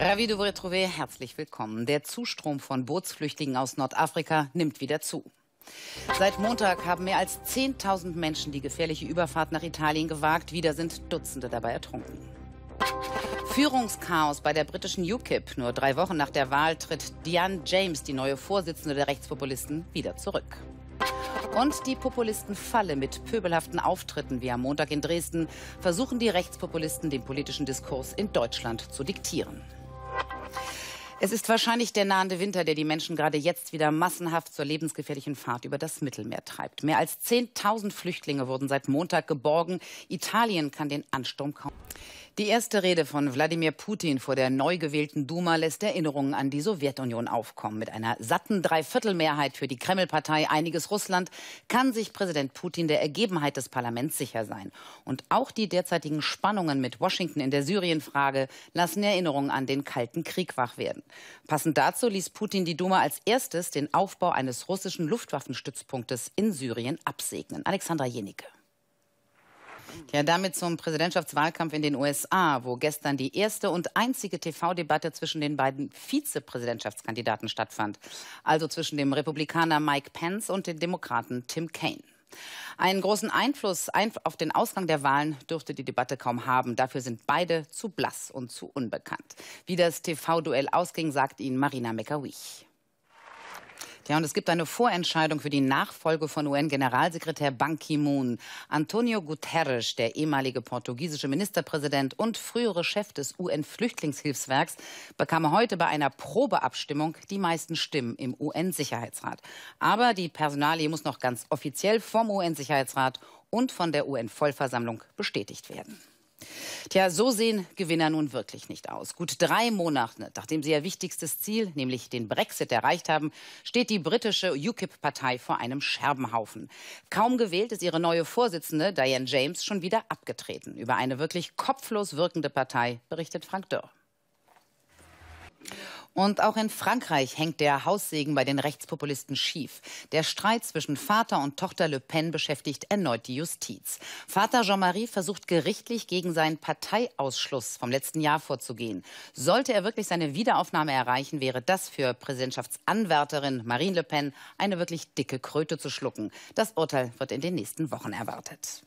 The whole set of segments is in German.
Ravi de Retrouvé, herzlich willkommen. Der Zustrom von Bootsflüchtlingen aus Nordafrika nimmt wieder zu. Seit Montag haben mehr als 10.000 Menschen die gefährliche Überfahrt nach Italien gewagt. Wieder sind Dutzende dabei ertrunken. Führungschaos bei der britischen UKIP. Nur drei Wochen nach der Wahl tritt Diane James, die neue Vorsitzende der Rechtspopulisten, wieder zurück. Und die Populistenfalle mit pöbelhaften Auftritten wie am Montag in Dresden versuchen die Rechtspopulisten den politischen Diskurs in Deutschland zu diktieren. Es ist wahrscheinlich der nahende Winter, der die Menschen gerade jetzt wieder massenhaft zur lebensgefährlichen Fahrt über das Mittelmeer treibt. Mehr als 10.000 Flüchtlinge wurden seit Montag geborgen. Italien kann den Ansturm kaum. Die erste Rede von Wladimir Putin vor der neu gewählten Duma lässt Erinnerungen an die Sowjetunion aufkommen. Mit einer satten Dreiviertelmehrheit für die Kremlpartei Einiges Russland kann sich Präsident Putin der Ergebenheit des Parlaments sicher sein. Und auch die derzeitigen Spannungen mit Washington in der Syrienfrage lassen Erinnerungen an den Kalten Krieg wach werden. Passend dazu ließ Putin die Duma als erstes den Aufbau eines russischen Luftwaffenstützpunktes in Syrien absegnen. Alexandra Jenicke. Ja, damit zum Präsidentschaftswahlkampf in den USA, wo gestern die erste und einzige TV-Debatte zwischen den beiden Vizepräsidentschaftskandidaten stattfand. Also zwischen dem Republikaner Mike Pence und dem Demokraten Tim Kaine. Einen großen Einfluss auf den Ausgang der Wahlen dürfte die Debatte kaum haben. Dafür sind beide zu blass und zu unbekannt. Wie das TV-Duell ausging, sagt Ihnen Marina Mekawich. Ja, und es gibt eine Vorentscheidung für die Nachfolge von UN-Generalsekretär Ban Ki-moon. Antonio Guterres, der ehemalige portugiesische Ministerpräsident und frühere Chef des UN-Flüchtlingshilfswerks, bekam heute bei einer Probeabstimmung die meisten Stimmen im UN-Sicherheitsrat. Aber die Personalie muss noch ganz offiziell vom UN-Sicherheitsrat und von der UN-Vollversammlung bestätigt werden. Tja, so sehen Gewinner nun wirklich nicht aus. Gut drei Monate, nachdem sie ihr wichtigstes Ziel, nämlich den Brexit, erreicht haben, steht die britische UKIP-Partei vor einem Scherbenhaufen. Kaum gewählt ist ihre neue Vorsitzende, Diane James, schon wieder abgetreten. Über eine wirklich kopflos wirkende Partei berichtet Frank Dörr. Und auch in Frankreich hängt der Haussegen bei den Rechtspopulisten schief. Der Streit zwischen Vater und Tochter Le Pen beschäftigt erneut die Justiz. Vater Jean-Marie versucht gerichtlich gegen seinen Parteiausschluss vom letzten Jahr vorzugehen. Sollte er wirklich seine Wiederaufnahme erreichen, wäre das für Präsidentschaftsanwärterin Marine Le Pen eine wirklich dicke Kröte zu schlucken. Das Urteil wird in den nächsten Wochen erwartet.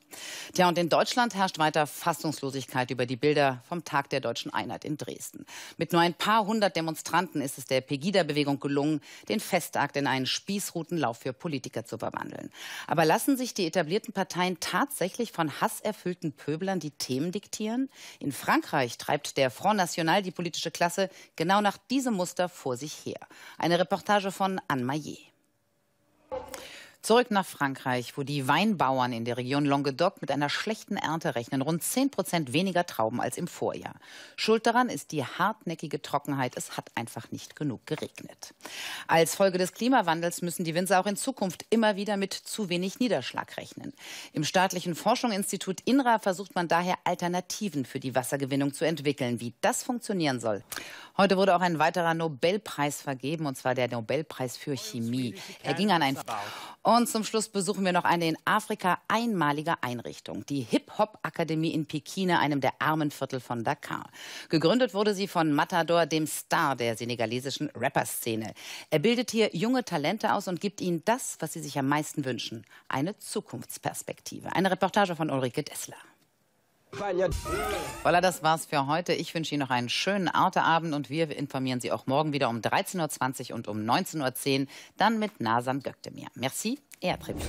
Tja, und in Deutschland herrscht weiter Fassungslosigkeit über die Bilder vom Tag der deutschen Einheit in Dresden. Mit nur ein paar hundert Demonstranten Demonstranten ist es der Pegida-Bewegung gelungen, den Festakt in einen Spießrutenlauf für Politiker zu verwandeln. Aber lassen sich die etablierten Parteien tatsächlich von hasserfüllten Pöblern die Themen diktieren? In Frankreich treibt der Front National die politische Klasse genau nach diesem Muster vor sich her. Eine Reportage von Anne Maillet. Zurück nach Frankreich, wo die Weinbauern in der Region Languedoc mit einer schlechten Ernte rechnen. Rund 10 Prozent weniger Trauben als im Vorjahr. Schuld daran ist die hartnäckige Trockenheit. Es hat einfach nicht genug geregnet. Als Folge des Klimawandels müssen die Winzer auch in Zukunft immer wieder mit zu wenig Niederschlag rechnen. Im staatlichen Forschungsinstitut INRA versucht man daher Alternativen für die Wassergewinnung zu entwickeln. Wie das funktionieren soll. Heute wurde auch ein weiterer Nobelpreis vergeben, und zwar der Nobelpreis für Chemie. Er ging an ein und zum Schluss besuchen wir noch eine in Afrika einmalige Einrichtung, die Hip-Hop-Akademie in Pikine, einem der armen Viertel von Dakar. Gegründet wurde sie von Matador, dem Star der senegalesischen Rapperszene. Er bildet hier junge Talente aus und gibt ihnen das, was sie sich am meisten wünschen, eine Zukunftsperspektive. Eine Reportage von Ulrike Dessler. Voilà, das war's für heute. Ich wünsche Ihnen noch einen schönen Arteabend und wir informieren Sie auch morgen wieder um 13.20 Uhr und um 19.10 Uhr dann mit Nasam Göktemir. Merci et à très vite.